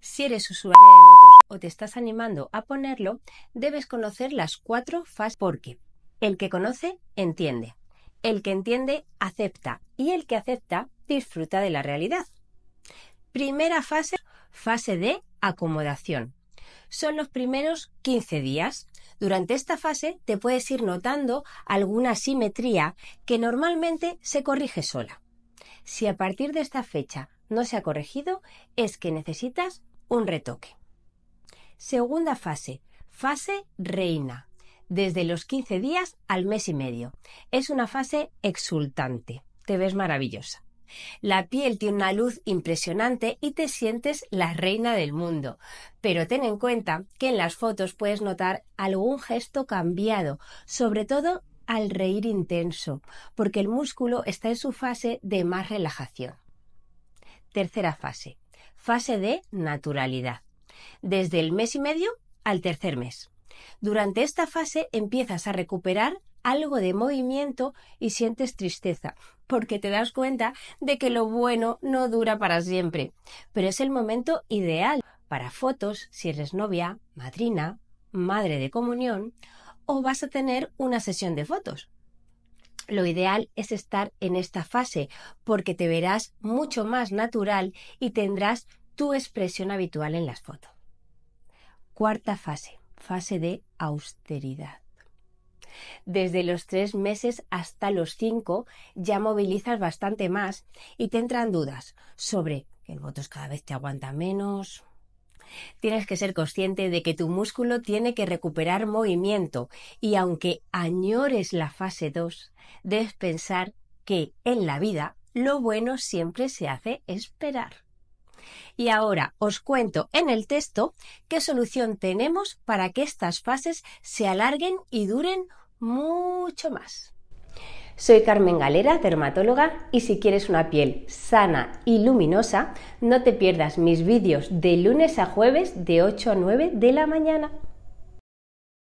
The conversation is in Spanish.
Si eres usuario de votos o te estás animando a ponerlo, debes conocer las cuatro fases porque el que conoce entiende, el que entiende acepta y el que acepta disfruta de la realidad. Primera fase, fase de acomodación. Son los primeros 15 días. Durante esta fase te puedes ir notando alguna simetría que normalmente se corrige sola. Si a partir de esta fecha no se ha corregido, es que necesitas un retoque. Segunda fase, fase reina, desde los 15 días al mes y medio. Es una fase exultante, te ves maravillosa. La piel tiene una luz impresionante y te sientes la reina del mundo. Pero ten en cuenta que en las fotos puedes notar algún gesto cambiado, sobre todo al reír intenso, porque el músculo está en su fase de más relajación. Tercera fase, fase de naturalidad, desde el mes y medio al tercer mes. Durante esta fase empiezas a recuperar algo de movimiento y sientes tristeza, porque te das cuenta de que lo bueno no dura para siempre. Pero es el momento ideal para fotos si eres novia, madrina, madre de comunión o vas a tener una sesión de fotos. Lo ideal es estar en esta fase porque te verás mucho más natural y tendrás tu expresión habitual en las fotos. Cuarta fase, fase de austeridad. Desde los tres meses hasta los cinco ya movilizas bastante más y te entran dudas sobre que el botox cada vez te aguanta menos. Tienes que ser consciente de que tu músculo tiene que recuperar movimiento y aunque añores la fase 2, debes pensar que en la vida lo bueno siempre se hace esperar. Y ahora os cuento en el texto qué solución tenemos para que estas fases se alarguen y duren mucho más. Soy Carmen Galera, dermatóloga, y si quieres una piel sana y luminosa, no te pierdas mis vídeos de lunes a jueves de 8 a 9 de la mañana.